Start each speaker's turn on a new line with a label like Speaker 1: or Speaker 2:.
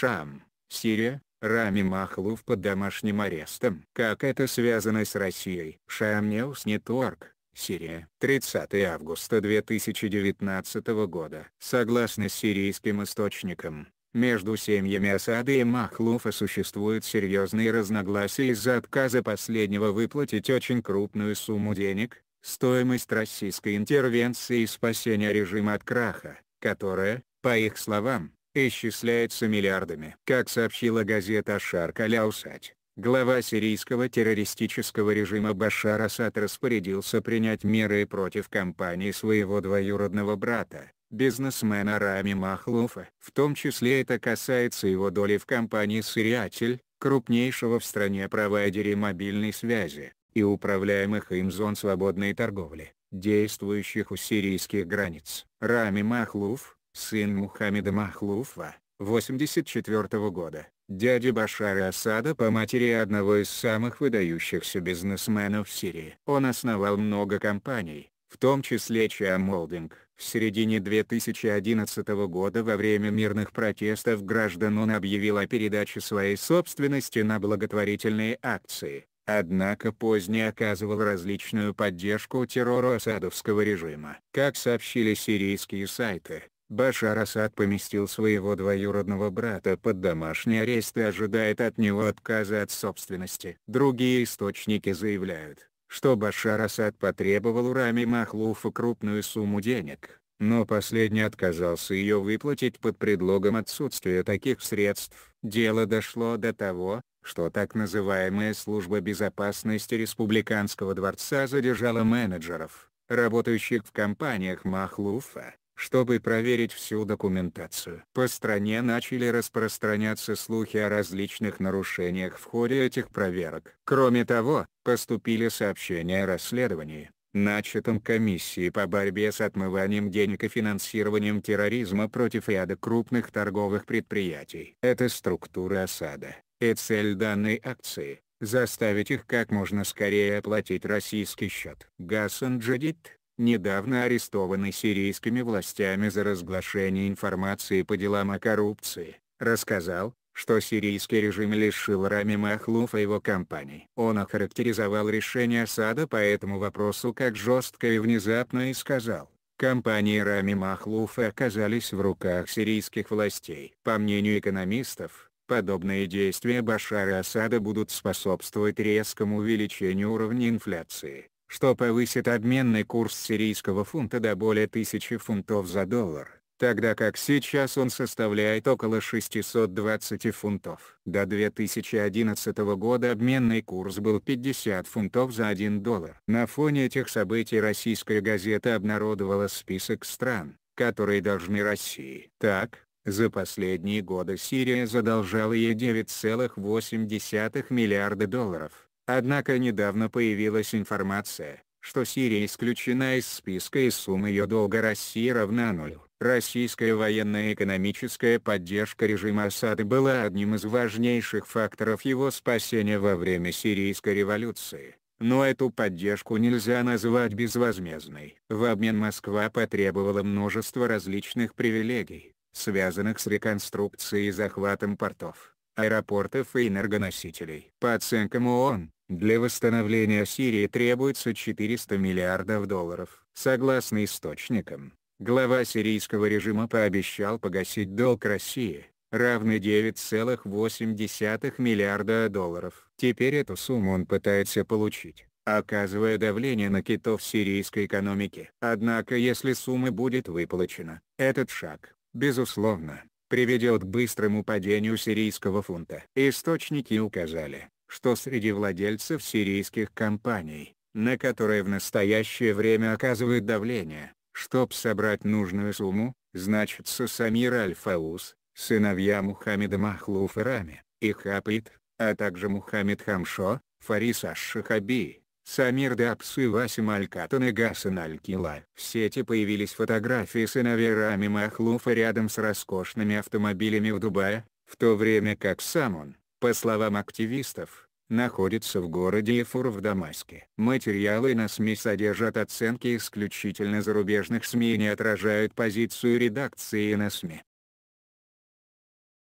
Speaker 1: Шам, Сирия, Рами Махлов под домашним арестом. Как это связано с Россией? шам Шамнеус Нетворк, Сирия. 30 августа 2019 года. Согласно сирийским источникам, между семьями Асада и Махлуфа существуют серьезные разногласия из-за отказа последнего выплатить очень крупную сумму денег, стоимость российской интервенции и спасения режима от краха, которая, по их словам, исчисляется миллиардами. Как сообщила газета «Шар Каляусать», глава сирийского террористического режима Башар Асад распорядился принять меры против компании своего двоюродного брата, бизнесмена Рами Махлуфа. В том числе это касается его доли в компании «Сириатель», крупнейшего в стране провайдере мобильной связи, и управляемых им зон свободной торговли, действующих у сирийских границ. Рами Махлуф, сын Мухаммеда Махлуфа, 84 -го года, дядя Башара Асада по матери одного из самых выдающихся бизнесменов Сирии. Он основал много компаний, в том числе Чамолдинг. В середине 2011 года во время мирных протестов граждан он объявил о передаче своей собственности на благотворительные акции, однако позднее оказывал различную поддержку террору асадовского режима. Как сообщили сирийские сайты, Башар Асад поместил своего двоюродного брата под домашний арест и ожидает от него отказа от собственности. Другие источники заявляют, что Башар Асад потребовал у Рами Махлуфа крупную сумму денег, но последний отказался ее выплатить под предлогом отсутствия таких средств. Дело дошло до того, что так называемая служба безопасности Республиканского дворца задержала менеджеров, работающих в компаниях Махлуфа, чтобы проверить всю документацию. По стране начали распространяться слухи о различных нарушениях в ходе этих проверок. Кроме того, поступили сообщения о расследовании, начатом комиссии по борьбе с отмыванием денег и финансированием терроризма против ряда крупных торговых предприятий. Это структура осада, и цель данной акции – заставить их как можно скорее оплатить российский счет. Гасан Джадид недавно арестованный сирийскими властями за разглашение информации по делам о коррупции, рассказал, что сирийский режим лишил Рами Махлуфа его компаний. Он охарактеризовал решение Асада по этому вопросу как жесткое и внезапное и сказал, Компании Рами Махлуфа оказались в руках сирийских властей. По мнению экономистов, подобные действия Башара Асада будут способствовать резкому увеличению уровня инфляции, что повысит обменный курс сирийского фунта до более 1000 фунтов за доллар, тогда как сейчас он составляет около 620 фунтов. До 2011 года обменный курс был 50 фунтов за 1 доллар. На фоне этих событий российская газета обнародовала список стран, которые должны России. Так, за последние годы Сирия задолжала ей 9,8 миллиарда долларов. Однако недавно появилась информация, что Сирия исключена из списка и сумма ее долга России равна нулю. Российская военная экономическая поддержка режима осады была одним из важнейших факторов его спасения во время Сирийской революции, но эту поддержку нельзя назвать безвозмездной. В обмен Москва потребовала множество различных привилегий, связанных с реконструкцией и захватом портов аэропортов и энергоносителей. По оценкам ООН, для восстановления Сирии требуется 400 миллиардов долларов. Согласно источникам, глава сирийского режима пообещал погасить долг России, равный 9,8 миллиарда долларов. Теперь эту сумму он пытается получить оказывая давление на китов сирийской экономики. Однако если сумма будет выплачена, этот шаг, безусловно, приведет к быстрому падению сирийского фунта. Источники указали, что среди владельцев сирийских компаний, на которые в настоящее время оказывают давление, чтобы собрать нужную сумму, значится Самир Аль-Фаус, сыновья Мухаммеда Махлуфа Рами, и Хапит, а также Мухаммед Хамшо, Фарис Аш-Шахаби, Самир Дабс и Васим Аль-Катан и Гасан Аль-Кила. В сети появились фотографии сыновей Рами Махлуфа рядом с роскошными автомобилями в Дубае, в то время как сам он, по словам активистов, находится в городе Эфур в Дамаске. Материалы на СМИ содержат оценки исключительно зарубежных СМИ и не отражают позицию редакции на СМИ.